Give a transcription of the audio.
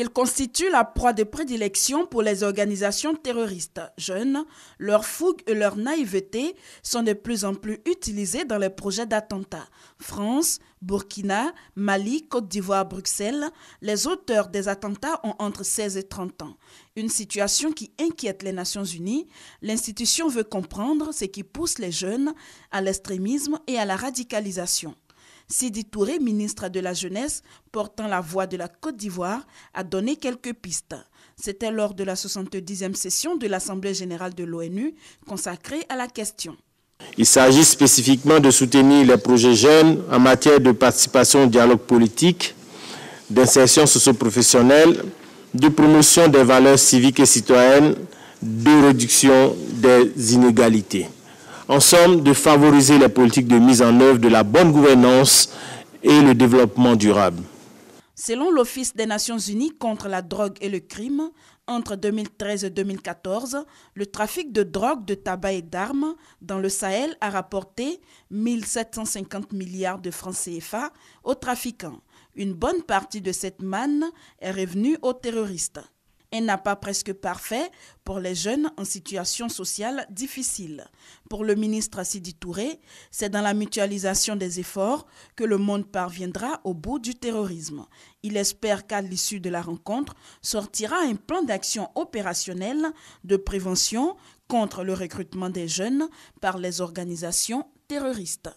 Ils constituent la proie de prédilection pour les organisations terroristes. Jeunes, leur fougue et leur naïveté sont de plus en plus utilisées dans les projets d'attentats. France, Burkina, Mali, Côte d'Ivoire, Bruxelles, les auteurs des attentats ont entre 16 et 30 ans. Une situation qui inquiète les Nations Unies. L'institution veut comprendre ce qui pousse les jeunes à l'extrémisme et à la radicalisation. Sidi Touré, ministre de la Jeunesse, portant la voix de la Côte d'Ivoire, a donné quelques pistes. C'était lors de la 70e session de l'Assemblée générale de l'ONU consacrée à la question. Il s'agit spécifiquement de soutenir les projets jeunes en matière de participation au dialogue politique, d'insertion socio-professionnelle, de promotion des valeurs civiques et citoyennes, de réduction des inégalités en somme, de favoriser la politique de mise en œuvre de la bonne gouvernance et le développement durable. Selon l'Office des Nations Unies contre la drogue et le crime, entre 2013 et 2014, le trafic de drogue, de tabac et d'armes dans le Sahel a rapporté 750 milliards de francs CFA aux trafiquants. Une bonne partie de cette manne est revenue aux terroristes n'a pas presque parfait pour les jeunes en situation sociale difficile. Pour le ministre Sidi Touré, c'est dans la mutualisation des efforts que le monde parviendra au bout du terrorisme. Il espère qu'à l'issue de la rencontre sortira un plan d'action opérationnel de prévention contre le recrutement des jeunes par les organisations terroristes.